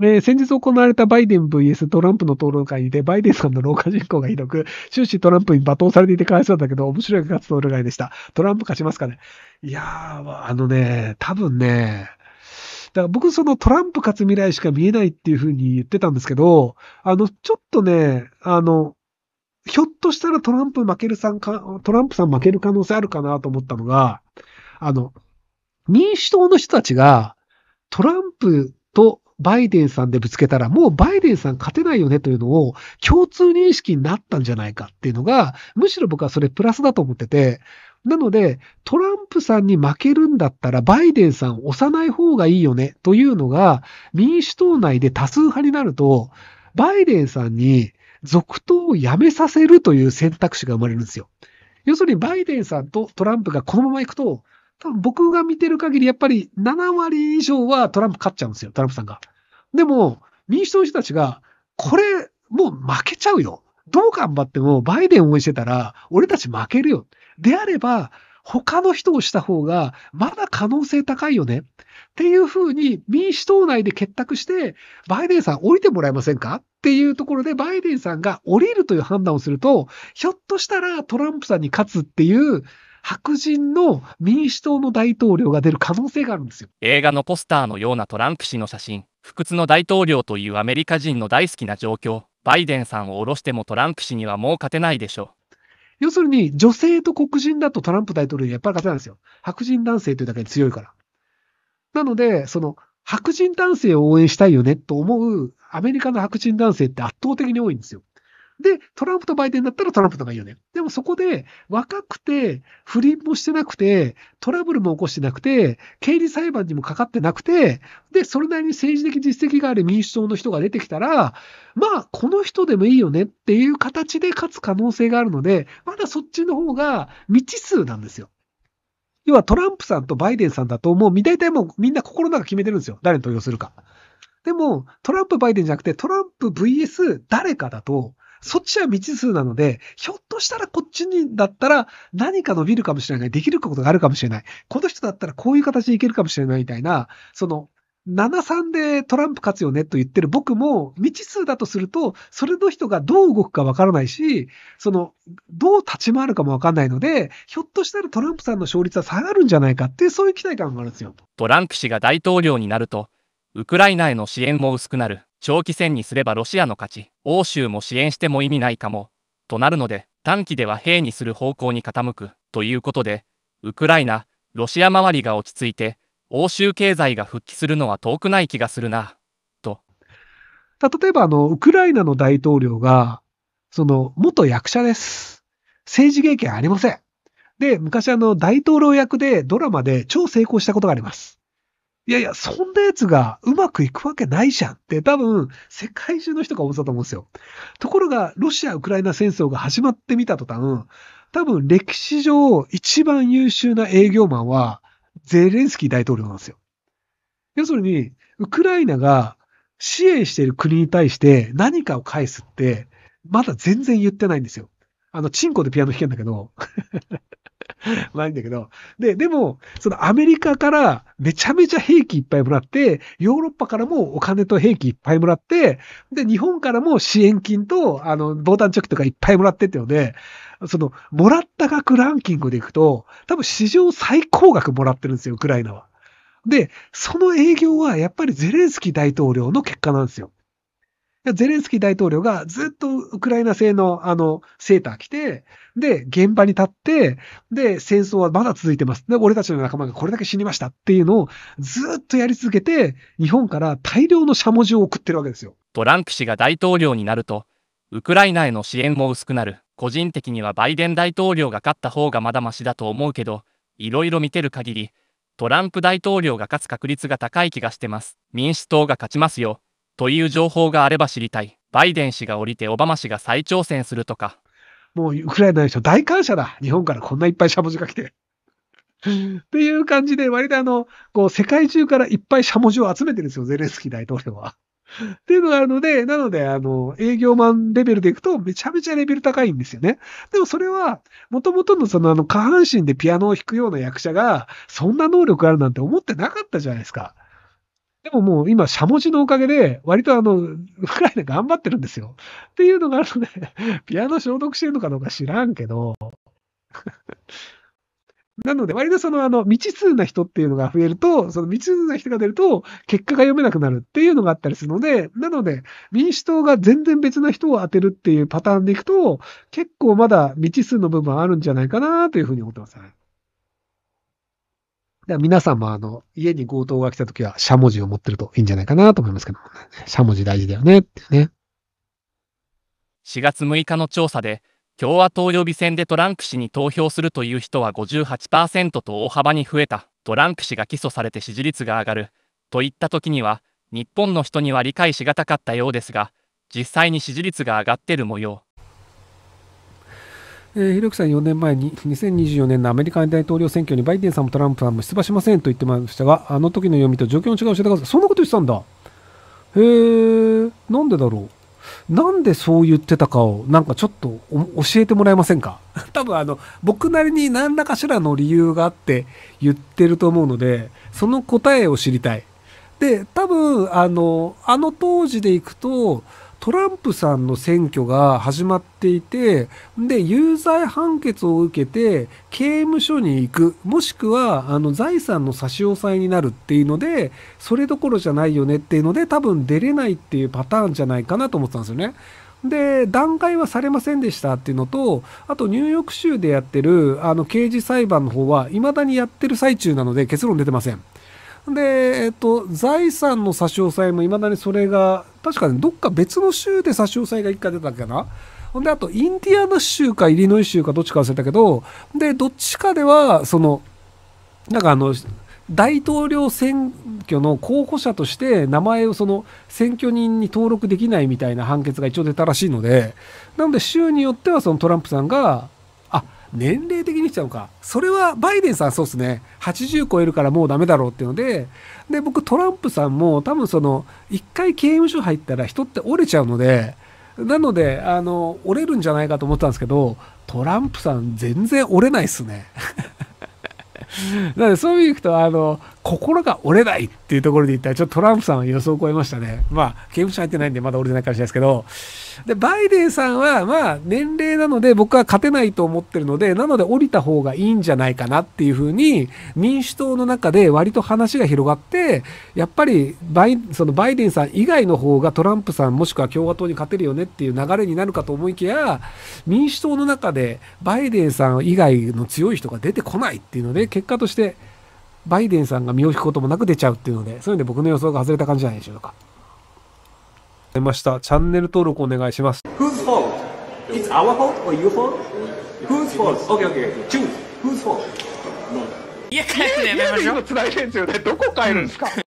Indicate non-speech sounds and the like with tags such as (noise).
えー、先日行われたバイデン VS トランプの討論会にて、バイデンさんの老化人口がひどく、終始トランプに罵倒されていてかわいそうだけど、面白い活動会でした。トランプ勝ちますかねいやー、あのね、多分ね、だから僕そのトランプ勝つ未来しか見えないっていうふうに言ってたんですけど、あの、ちょっとね、あの、ひょっとしたらトランプ負けるさんか、トランプさん負ける可能性あるかなと思ったのが、あの、民主党の人たちが、トランプとバイデンさんでぶつけたら、もうバイデンさん勝てないよねというのを共通認識になったんじゃないかっていうのが、むしろ僕はそれプラスだと思ってて、なので、トランプさんに負けるんだったら、バイデンさんを押さない方がいいよねというのが、民主党内で多数派になると、バイデンさんに続投をやめさせるという選択肢が生まれるんですよ。要するにバイデンさんとトランプがこのまま行くと、多分僕が見てる限り、やっぱり7割以上はトランプ勝っちゃうんですよ、トランプさんが。でも、民主党の人たちが、これ、もう負けちゃうよ。どう頑張ってもバイデン応援してたら、俺たち負けるよ。であれば、他の人をした方が、まだ可能性高いよね。っていうふうに、民主党内で結託して、バイデンさん降りてもらえませんかっていうところで、バイデンさんが降りるという判断をすると、ひょっとしたらトランプさんに勝つっていう、白人の民主党の大統領が出る可能性があるんですよ。映画のポスターのようなトランプ氏の写真、不屈の大統領というアメリカ人の大好きな状況、バイデンさんを下ろしてもトランプ氏にはもう勝てないでしょう。要するに、女性と黒人だとトランプ大統領にやっぱり勝てないんですよ。白人男性というだけで強いから。なので、その、白人男性を応援したいよねと思うアメリカの白人男性って圧倒的に多いんですよ。で、トランプとバイデンだったらトランプの方がいいよね。でもそこで、若くて、不倫もしてなくて、トラブルも起こしてなくて、刑事裁判にもかかってなくて、で、それなりに政治的実績がある民主党の人が出てきたら、まあ、この人でもいいよねっていう形で勝つ可能性があるので、まだそっちの方が未知数なんですよ。要はトランプさんとバイデンさんだと、もう大体もうみんな心の中決めてるんですよ。誰に投票するか。でも、トランプ、バイデンじゃなくて、トランプ VS 誰かだと、そっちは未知数なので、ひょっとしたらこっちにだったら何か伸びるかもしれない。できることがあるかもしれない。この人だったらこういう形でいけるかもしれないみたいな、その、7-3でトランプ勝つよねと言ってる僕も未知数だとすると、それの人がどう動くかわからないし、その、どう立ち回るかもわかんないので、ひょっとしたらトランプさんの勝率は下がるんじゃないかっていう、そういう期待感があるんですよ。トランプ氏が大統領になると、ウクライナへの支援も薄くなる。長期戦にすればロシアの勝ち、欧州も支援しても意味ないかも、となるので、短期では兵にする方向に傾く、ということで、ウクライナ、ロシア周りが落ち着いて、欧州経済が復帰するのは遠くない気がするな、と。例えば、あの、ウクライナの大統領が、その、元役者です。政治経験ありません。で、昔あの、大統領役でドラマで超成功したことがあります。いやいや、そんなやつがうまくいくわけないじゃんって多分世界中の人が思ったと思うんですよ。ところが、ロシア・ウクライナ戦争が始まってみた途端、多分歴史上一番優秀な営業マンはゼレンスキー大統領なんですよ。要するに、ウクライナが支援している国に対して何かを返すって、まだ全然言ってないんですよ。あの、チンコでピアノ弾けんだけど (laughs) ないいんだけど。で、でも、そのアメリカからめちゃめちゃ兵器いっぱいもらって、ヨーロッパからもお金と兵器いっぱいもらって、で、日本からも支援金と、あの、防弾チョキとかいっぱいもらってってので、その、もらった額ランキングでいくと、多分史上最高額もらってるんですよ、ウクライナは。で、その営業はやっぱりゼレンスキー大統領の結果なんですよ。ゼレンスキー大統領がずっとウクライナ製のあのセーター着て、で、現場に立って、で、戦争はまだ続いてます。で、俺たちの仲間がこれだけ死にましたっていうのをずっとやり続けて、日本から大量のしゃもじを送ってるわけですよ。トランプ氏が大統領になると、ウクライナへの支援も薄くなる。個人的にはバイデン大統領が勝った方がまだマシだと思うけど、いろいろ見てる限り、トランプ大統領が勝つ確率が高い気がしてます。民主党が勝ちますよ。という情報があれば知りたい。バイデン氏が降りてオバマ氏が再挑戦するとか。もうウクライナの人大感謝だ。日本からこんないっぱいしゃもじが来て。っていう感じで、割とあの、こう、世界中からいっぱいしゃもじを集めてるんですよ、ゼレンスキー大統領は。っていうのがあるので、なので、あの、営業マンレベルでいくと、めちゃめちゃレベル高いんですよね。でもそれは、もともとのその、あの、下半身でピアノを弾くような役者が、そんな能力あるなんて思ってなかったじゃないですか。でももう今、しゃもじのおかげで、割とあの、ウクライナ頑張ってるんですよ。っていうのがあるので、ピアノ消毒してるのかどうか知らんけど、(laughs) なので、割とその、あの、未知数な人っていうのが増えると、その未知数な人が出ると、結果が読めなくなるっていうのがあったりするので、なので、民主党が全然別な人を当てるっていうパターンでいくと、結構まだ未知数の部分あるんじゃないかなというふうに思ってます。では皆さんもあの、家に強盗が来た時は、しゃもじを持ってるといいんじゃないかなと思いますけどもね。しゃもじ大事だよね、ってね。4月6日の調査で、共和党予備選でトランプ氏に投票するという人は58%と大幅に増えた。トランプ氏が起訴されて支持率が上がる。といった時には、日本の人には理解しがたかったようですが、実際に支持率が上がってる模様。えー、ひろきさん4年前に2024年のアメリカ大統領選挙にバイデンさんもトランプさんも出馬しませんと言ってましたが、あの時の読みと状況の違いを教えてください。そんなこと言ってたんだ。へえ、なんでだろう。なんでそう言ってたかを、なんかちょっと教えてもらえませんか (laughs) 多分あの、僕なりに何らかしらの理由があって言ってると思うので、その答えを知りたい。で、多分あの、あの当時でいくと、トランプさんの選挙が始まっていて、で、有罪判決を受けて、刑務所に行く、もしくは、あの、財産の差し押さえになるっていうので、それどころじゃないよねっていうので、多分出れないっていうパターンじゃないかなと思ってたんですよね。で、段階はされませんでしたっていうのと、あとニューヨーク州でやってる、あの、刑事裁判の方は、未だにやってる最中なので、結論出てません。で、えっと、財産の差し押さえも未だにそれが確かね、どっか別の州で差し押さえが1回出たっけな。ほんで、あと、インディアナ州かイリノイ州かどっちか忘れたけど、で、どっちかでは、その、なんかあの、大統領選挙の候補者として名前をその選挙人に登録できないみたいな判決が一応出たらしいので、なので州によってはそのトランプさんが年齢的にしちゃうか。それはバイデンさんそうですね。80超えるからもうダメだろうっていうので、で、僕トランプさんも多分その、一回刑務所入ったら人って折れちゃうので、なので、あの、折れるんじゃないかと思ったんですけど、トランプさん全然折れないっすね。(laughs) なのでそういう意味くと、あの、心が折れないっていうところで言ったら、ちょっとトランプさんは予想を超えましたね。まあ、刑務所入ってないんで、まだ折れてないかもしれないですけど、で、バイデンさんは、まあ、年齢なので、僕は勝てないと思ってるので、なので降りた方がいいんじゃないかなっていうふうに、民主党の中で割と話が広がって、やっぱりバイ、そのバイデンさん以外の方がトランプさんもしくは共和党に勝てるよねっていう流れになるかと思いきや、民主党の中でバイデンさん以外の強い人が出てこないっていうので、結果として、バイデンさんが身を引くこともなく出ちゃうっていうので、そういうので僕の予想が外れた感じじゃないでしょうか。出ました。チャンネル登録お願いします。Whose fault? It's our fault or your fault? Whose fault? Okay, okay, okay. Choose. Whose fault? 家 (laughs) 帰ってやめましょう。家で今つ繋いでんすよね。どこ帰るんですか、うん